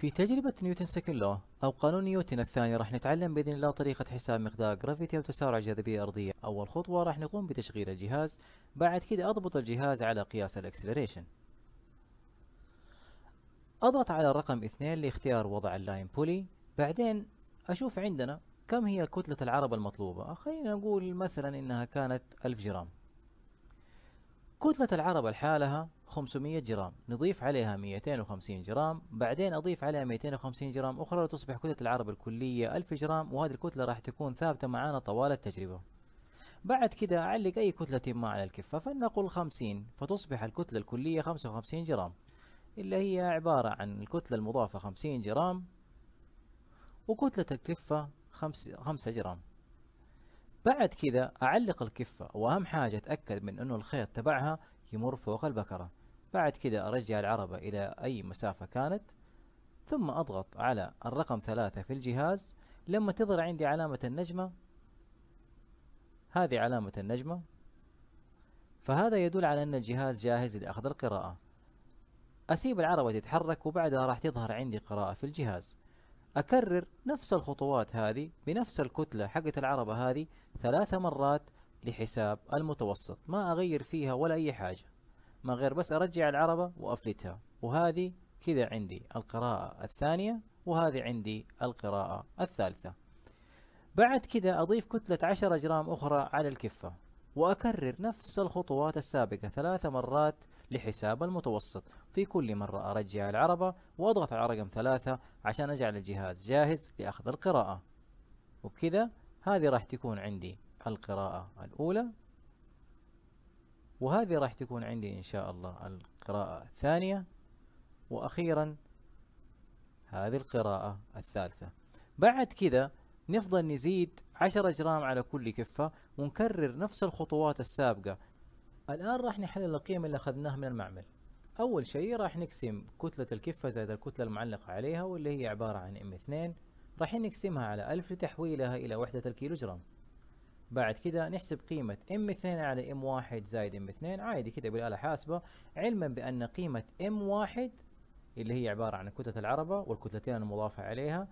في تجربة نيوتن سكن لو أو قانون نيوتن الثاني راح نتعلم بإذن الله طريقة حساب مقدار جرافيتي أو تسارع جاذبية أرضية أول خطوة راح نقوم بتشغيل الجهاز بعد كده أضبط الجهاز على قياس الأكسلريشن أضغط على الرقم اثنين لاختيار وضع اللاين بولي بعدين أشوف عندنا كم هي كتلة العربة المطلوبة خلينا نقول مثلا إنها كانت ألف جرام كتلة العربة لحالها 500 جرام نضيف عليها 250 جرام بعدين أضيف عليها 250 جرام أخرى لتصبح كتلة العربة الكلية 1000 جرام وهذه الكتلة راح تكون ثابتة معانا طوال التجربة بعد كده أعلق أي كتلة ما على الكفة فلنقل 50 فتصبح الكتلة الكلية 55 جرام اللي هي عبارة عن الكتلة المضافة 50 جرام وكتلة الكفة 5 جرام بعد كذا أعلق الكفة وأهم حاجة أتأكد من أنه الخيط تبعها يمر فوق البكرة بعد كذا أرجع العربة إلى أي مسافة كانت ثم أضغط على الرقم ثلاثة في الجهاز لما تظهر عندي علامة النجمة هذه علامة النجمة فهذا يدل على أن الجهاز جاهز لأخذ القراءة أسيب العربة تتحرك وبعدها راح تظهر عندي قراءة في الجهاز أكرر نفس الخطوات هذه بنفس الكتلة حقت العربة هذه ثلاث مرات لحساب المتوسط ما أغير فيها ولا أي حاجة ما غير بس أرجع العربة وأفلتها وهذه كذا عندي القراءة الثانية وهذه عندي القراءة الثالثة بعد كذا أضيف كتلة عشر جرام أخرى على الكفة وأكرر نفس الخطوات السابقة ثلاث مرات لحساب المتوسط في كل مرة أرجع العربة وأضغط على رقم ثلاثة عشان أجعل الجهاز جاهز لأخذ القراءة وبكذا هذه راح تكون عندي القراءة الأولى وهذه راح تكون عندي إن شاء الله القراءة الثانية وأخيرا هذه القراءة الثالثة بعد كذا نفضل نزيد عشرة جرام على كل كفة ونكرر نفس الخطوات السابقة الآن راح نحلل القيم اللي أخذناها من المعمل أول شيء راح نقسم كتلة الكفة زائد الكتلة المعلقة عليها واللي هي عبارة عن M2 راح نقسمها على ألف لتحويلها إلى وحدة الكيلوجرام بعد كده نحسب قيمة M2 على M1 زائد M2 عادي كده بالآلة حاسبة علما بأن قيمة M1 اللي هي عبارة عن كتلة العربة والكتلتين المضافة عليها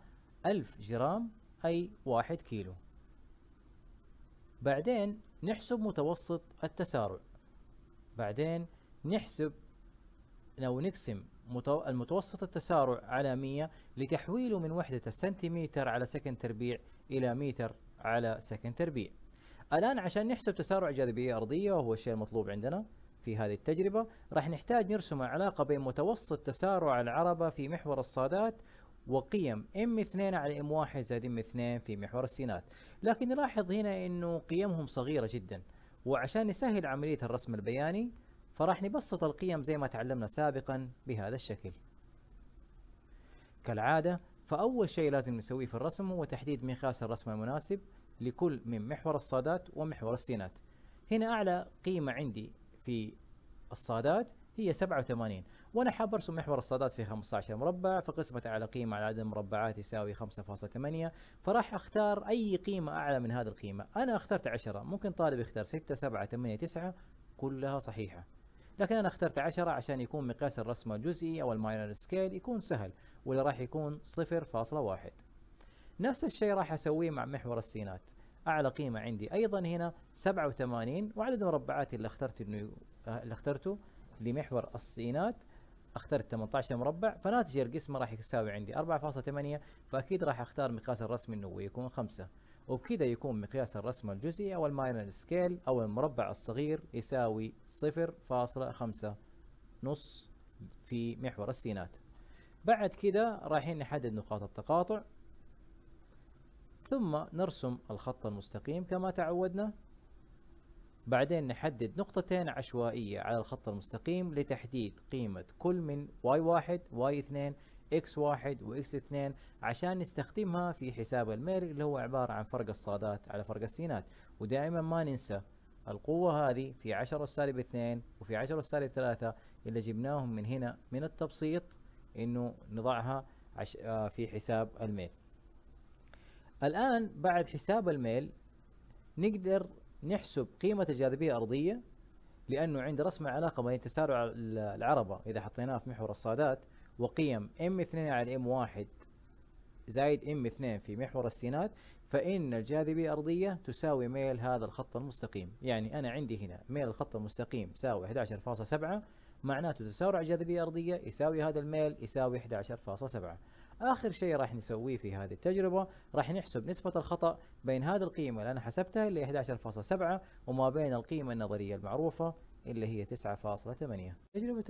ألف جرام أي واحد كيلو بعدين نحسب متوسط التسارع بعدين نحسب أو نقسم المتوسط التسارع على 100 لتحويله من وحدة السنتيمتر على سكن تربيع إلى متر على سكن تربيع الآن عشان نحسب تسارع جاذبية أرضية وهو الشيء المطلوب عندنا في هذه التجربة راح نحتاج نرسم علاقة بين متوسط تسارع العربة في محور الصادات وقيم M2 على M1 زائد M2 في محور السينات لكن نلاحظ هنا أنه قيمهم صغيرة جدا وعشان نسهل عملية الرسم البياني فراح نبسط القيم زي ما تعلمنا سابقا بهذا الشكل كالعادة فأول شيء لازم نسويه في الرسم هو تحديد مقياس الرسم المناسب لكل من محور الصادات ومحور السينات هنا أعلى قيمة عندي في الصادات هي 87 وأنا حاب أرسم محور الصادات في 15 مربع فقسمة أعلى قيمة على عدد المربعات يساوي 5.8 فراح أختار أي قيمة أعلى من هذه القيمة أنا اخترت 10 ممكن طالب يختار 6 7 8 9 كلها صحيحة لكن انا اخترت 10 عشان يكون مقياس الرسمه الجزئي او الماينر سكيل يكون سهل واللي راح يكون 0.1 نفس الشيء راح اسويه مع محور السينات اعلى قيمه عندي ايضا هنا 87 وعدد المربعات اللي اخترت انه آه، اللي اخترته لمحور السينات اخترت 18 مربع فناتج القسمه راح يساوي عندي 4.8 فاكيد راح اختار مقاس الرسم انه يكون 5 وبكذا يكون مقياس الرسمة الجزئي أو الماينر سكيل أو المربع الصغير يساوي 0.5 نص في محور السينات بعد كده رايحين نحدد نقاط التقاطع ثم نرسم الخط المستقيم كما تعودنا بعدين نحدد نقطتين عشوائية على الخط المستقيم لتحديد قيمة كل من y1 y2 اكس 1 واكس 2 عشان نستخدمها في حساب الميري اللي هو عبارة عن فرق الصادات على فرق السينات ودائما ما ننسى القوة هذه في 10 سالب 2 وفي 10 سالب 3 اللي جبناهم من هنا من التبسيط انه نضعها عش... آه في حساب الميل الان بعد حساب الميل نقدر نحسب قيمة الجاذبية الأرضية لأنه عند رسم العلاقة بين تسارع العربة إذا حطيناها في محور الصادات وقيم M2 على M1 زائد M2 في محور السينات فإن الجاذبية الأرضية تساوي ميل هذا الخط المستقيم يعني أنا عندي هنا ميل الخط المستقيم يساوي 11.7 معناته تسارع الجاذبية الأرضية يساوي هذا الميل يساوي 11.7 آخر شيء راح نسويه في هذه التجربة راح نحسب نسبة الخطأ بين هذه القيمة اللي أنا حسبتها اللي 11.7 وما بين القيمة النظرية المعروفة اللي هي 9.8 تجربة